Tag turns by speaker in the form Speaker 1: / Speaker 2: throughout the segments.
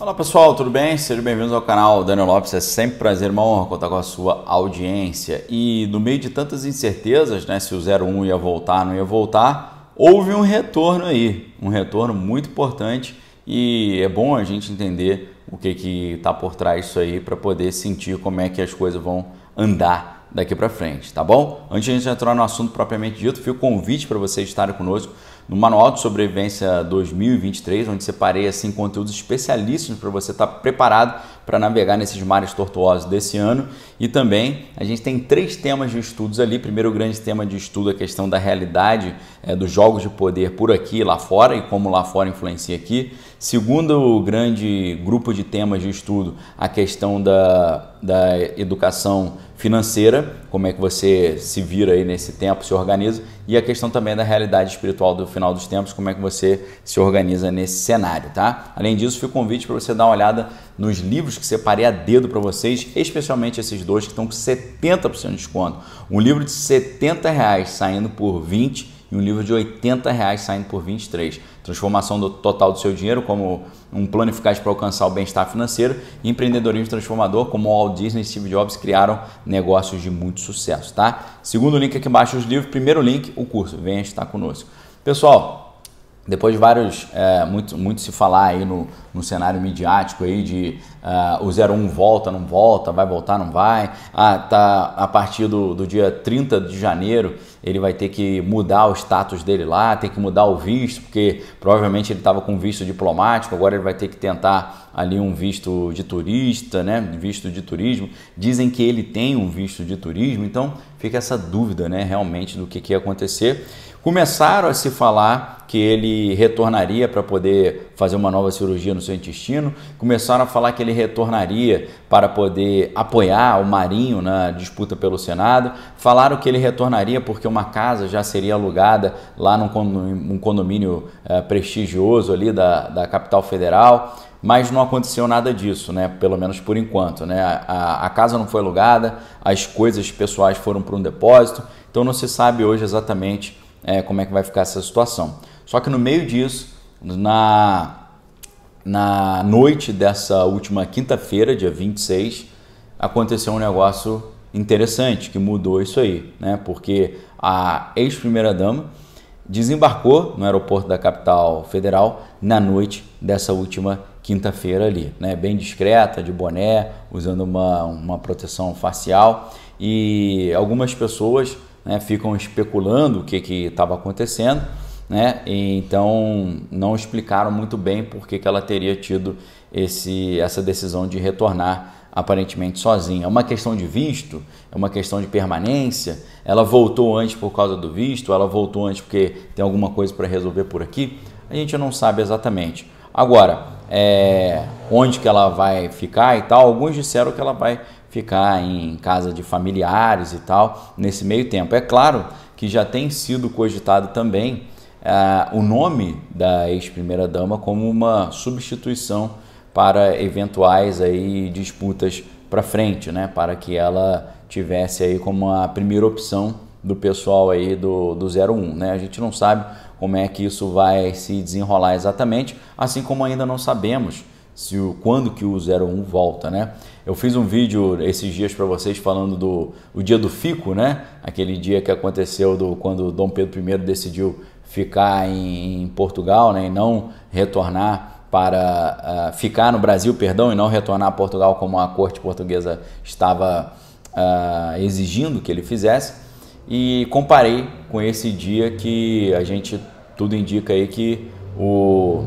Speaker 1: Olá pessoal, tudo bem? Sejam bem-vindos ao canal Daniel Lopes. É sempre um prazer, uma honra contar com a sua audiência. E no meio de tantas incertezas, né, se o 01 ia voltar, não ia voltar, houve um retorno aí, um retorno muito importante e é bom a gente entender o que que está por trás disso aí para poder sentir como é que as coisas vão andar daqui para frente, tá bom? Antes de a gente entrar no assunto propriamente dito, fica o convite para você estar conosco no Manual de Sobrevivência 2023, onde separei assim conteúdos especialíssimos para você estar tá preparado para navegar nesses mares tortuosos desse ano. E também a gente tem três temas de estudos ali. Primeiro, o grande tema de estudo é a questão da realidade é, dos jogos de poder por aqui lá fora e como lá fora influencia aqui. Segundo grande grupo de temas de estudo, a questão da, da educação financeira, como é que você se vira aí nesse tempo, se organiza, e a questão também da realidade espiritual do final dos tempos, como é que você se organiza nesse cenário, tá? Além disso, fica o convite para você dar uma olhada nos livros que separei a dedo para vocês, especialmente esses dois que estão com 70% de desconto. Um livro de 70 reais saindo por 20 e um livro de 80 reais saindo por 23. Transformação do total do seu dinheiro como um plano eficaz para alcançar o bem-estar financeiro e empreendedorismo transformador, como Walt Disney e Steve Jobs criaram negócios de muito sucesso, tá? Segundo link aqui embaixo os livros, primeiro link, o curso. Venha estar conosco. Pessoal, depois de vários, é, muito, muito se falar aí no, no cenário midiático aí de uh, o 01 volta, não volta, vai voltar, não vai. Ah, tá, a partir do, do dia 30 de janeiro ele vai ter que mudar o status dele lá, tem que mudar o visto, porque provavelmente ele estava com visto diplomático, agora ele vai ter que tentar ali um visto de turista, né? Visto de turismo. Dizem que ele tem um visto de turismo, então fica essa dúvida, né? Realmente do que, que ia acontecer. Começaram a se falar que ele retornaria para poder fazer uma nova cirurgia no seu intestino. Começaram a falar que ele retornaria para poder apoiar o Marinho na disputa pelo Senado. Falaram que ele retornaria porque uma casa já seria alugada lá num condomínio, um condomínio é, prestigioso ali da, da capital federal mas não aconteceu nada disso, né? Pelo menos por enquanto, né? A, a casa não foi alugada, as coisas pessoais foram para um depósito, então não se sabe hoje exatamente é, como é que vai ficar essa situação. Só que no meio disso, na, na noite dessa última quinta-feira, dia 26, aconteceu um negócio interessante que mudou isso aí, né? Porque a ex-primeira-dama desembarcou no aeroporto da capital federal na noite dessa última quinta-feira ali, né? Bem discreta, de boné, usando uma, uma proteção facial. E algumas pessoas né, ficam especulando o que estava acontecendo, né? E então não explicaram muito bem por que ela teria tido esse, essa decisão de retornar aparentemente sozinha. É uma questão de visto, é uma questão de permanência. Ela voltou antes por causa do visto, ela voltou antes porque tem alguma coisa para resolver por aqui. A gente não sabe exatamente. Agora, é, onde que ela vai ficar e tal. Alguns disseram que ela vai ficar em casa de familiares e tal nesse meio tempo. É claro que já tem sido cogitado também é, o nome da ex-primeira dama como uma substituição para eventuais aí disputas para frente, né? Para que ela tivesse aí como a primeira opção do pessoal aí do, do 01, né? A gente não sabe como é que isso vai se desenrolar exatamente, assim como ainda não sabemos se o, quando que o 01 volta, né? Eu fiz um vídeo esses dias para vocês falando do o dia do fico, né? Aquele dia que aconteceu do quando Dom Pedro I decidiu ficar em, em Portugal, né, e não retornar para uh, ficar no Brasil, perdão, e não retornar a Portugal como a corte portuguesa estava uh, exigindo que ele fizesse e comparei com esse dia que a gente tudo indica aí que o,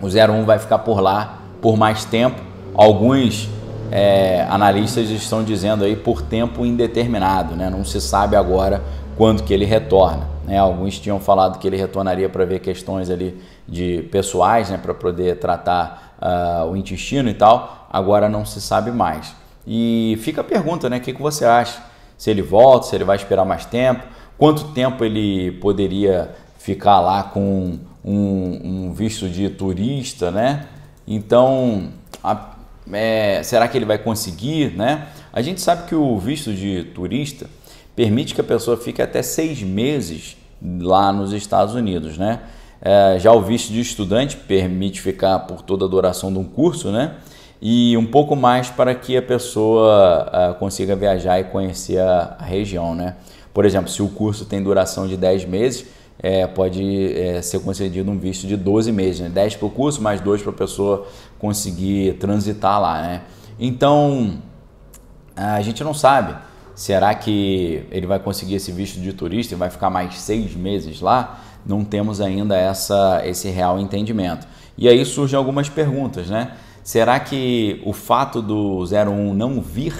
Speaker 1: o 01 vai ficar por lá por mais tempo. Alguns é, analistas estão dizendo aí por tempo indeterminado, né? Não se sabe agora quando que ele retorna. Né? Alguns tinham falado que ele retornaria para ver questões ali de pessoais, né? Para poder tratar uh, o intestino e tal. Agora não se sabe mais. E fica a pergunta, né? O que, que você acha? se ele volta, se ele vai esperar mais tempo, quanto tempo ele poderia ficar lá com um, um visto de turista, né? Então, a, é, será que ele vai conseguir, né? A gente sabe que o visto de turista permite que a pessoa fique até seis meses lá nos Estados Unidos, né? É, já o visto de estudante permite ficar por toda a duração de um curso, né? e um pouco mais para que a pessoa ah, consiga viajar e conhecer a, região, né? Por exemplo, se o curso tem duração de 10 meses, é, pode é, ser concedido um visto de 12 meses, né? 10 para o curso, mais 2 para a pessoa conseguir transitar lá, né? Então, ah, a gente não sabe. Será que ele vai conseguir esse visto de turista e vai ficar mais seis meses lá? Não temos ainda essa, esse real entendimento. E aí surgem algumas perguntas, né? Será que o fato do 01 não vir,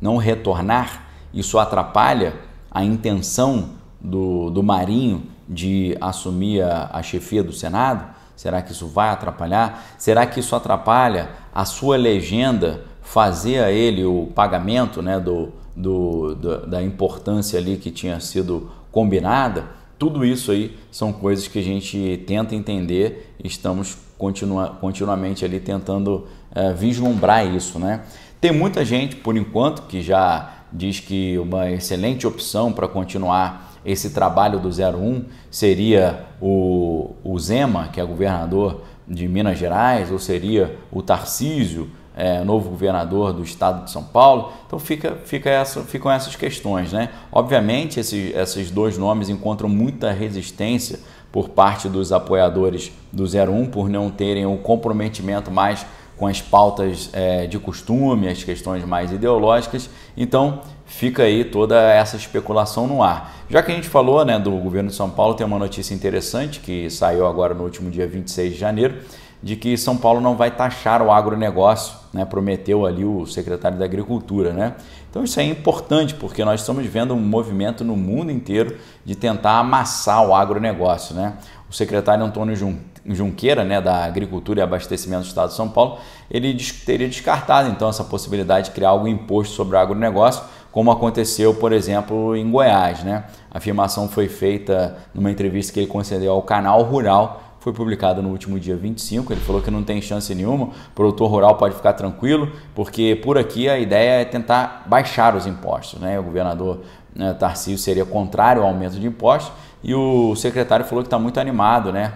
Speaker 1: não retornar, isso atrapalha a intenção do, do Marinho de assumir a, a chefia do Senado? Será que isso vai atrapalhar? Será que isso atrapalha a sua legenda fazer a ele o pagamento né, do, do, do da importância ali que tinha sido combinada? Tudo isso aí são coisas que a gente tenta entender e estamos continua, continuamente ali tentando é, vislumbrar isso, né? Tem muita gente, por enquanto, que já diz que uma excelente opção para continuar esse trabalho do 01 seria o, o Zema, que é governador de Minas Gerais, ou seria o Tarcísio, é, novo governador do estado de São Paulo. Então fica, fica essa, ficam essas questões. Né? Obviamente, esses, esses dois nomes encontram muita resistência por parte dos apoiadores do 01 por não terem um comprometimento mais com as pautas é, de costume, as questões mais ideológicas. Então fica aí toda essa especulação no ar. Já que a gente falou né, do governo de São Paulo, tem uma notícia interessante que saiu agora no último dia 26 de janeiro de que São Paulo não vai taxar o agronegócio, né? prometeu ali o secretário da Agricultura. Né? Então isso é importante porque nós estamos vendo um movimento no mundo inteiro de tentar amassar o agronegócio. Né? O secretário Antônio Junqueira, né, da Agricultura e Abastecimento do Estado de São Paulo, ele teria descartado então essa possibilidade de criar algum imposto sobre o agronegócio, como aconteceu, por exemplo, em Goiás. Né? A afirmação foi feita numa entrevista que ele concedeu ao Canal Rural foi publicada no último dia 25. Ele falou que não tem chance nenhuma, o produtor rural pode ficar tranquilo, porque por aqui a ideia é tentar baixar os impostos. Né? O governador né, Tarcísio seria contrário ao aumento de impostos e o secretário falou que está muito animado né,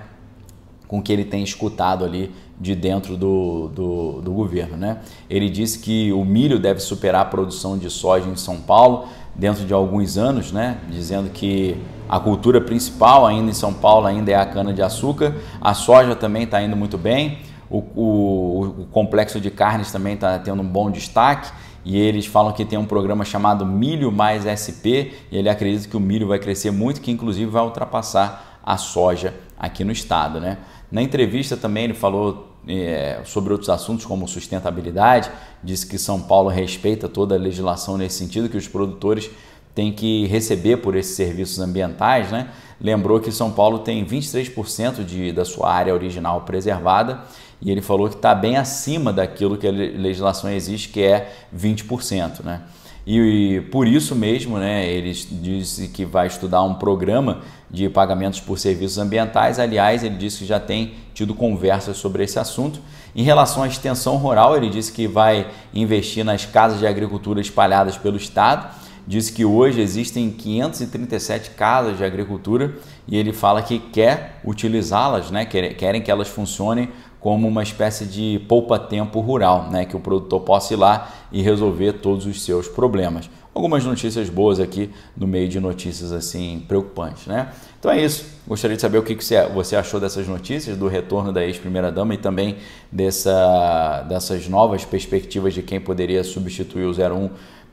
Speaker 1: com o que ele tem escutado ali de dentro do, do, do governo. Né? Ele disse que o milho deve superar a produção de soja em São Paulo dentro de alguns anos, né, dizendo que a cultura principal ainda em São Paulo ainda é a cana-de-açúcar, a soja também está indo muito bem, o, o, o, complexo de carnes também está tendo um bom destaque e eles falam que tem um programa chamado Milho Mais SP e ele acredita que o milho vai crescer muito, que inclusive vai ultrapassar a soja aqui no estado, né? Na entrevista também ele falou é, sobre outros assuntos como sustentabilidade, disse que São Paulo respeita toda a legislação nesse sentido, que os produtores têm que receber por esses serviços ambientais, né? Lembrou que São Paulo tem 23% de, da sua área original preservada e ele falou que está bem acima daquilo que a legislação exige, que é 20%, né? e por isso mesmo, né, ele disse que vai estudar um programa de pagamentos por serviços ambientais. Aliás, ele disse que já tem tido conversas sobre esse assunto. Em relação à extensão rural, ele disse que vai investir nas casas de agricultura espalhadas pelo estado. Disse que hoje existem 537 casas de agricultura e ele fala que quer utilizá-las, né? Querem que elas funcionem como uma espécie de poupa-tempo rural, né? que o produtor possa ir lá e resolver todos os seus problemas. Algumas notícias boas aqui no meio de notícias assim preocupantes, né? Então é isso. Gostaria de saber o que você achou dessas notícias, do retorno da ex-primeira-dama e também dessa, dessas novas perspectivas de quem poderia substituir o 01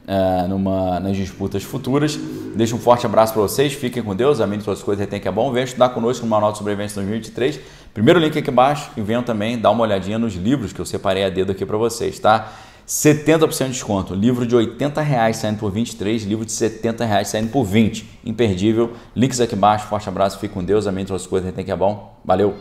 Speaker 1: Uh, eh, numa, nas disputas futuras. Deixo um forte abraço para vocês, fiquem com Deus, amém de todas as coisas, retenha que é bom. Venha estudar conosco no Manual de Sobrevivência 2023. Primeiro link aqui embaixo e venham também dar uma olhadinha nos livros que eu separei a dedo aqui para vocês, tá? 70% de desconto. Livro de 80 reais saindo por 23, livro de 70 reais saindo por 20. Imperdível. Links aqui embaixo. Forte abraço, fique com Deus. Amém. Todas as coisas, tem que é bom. Valeu!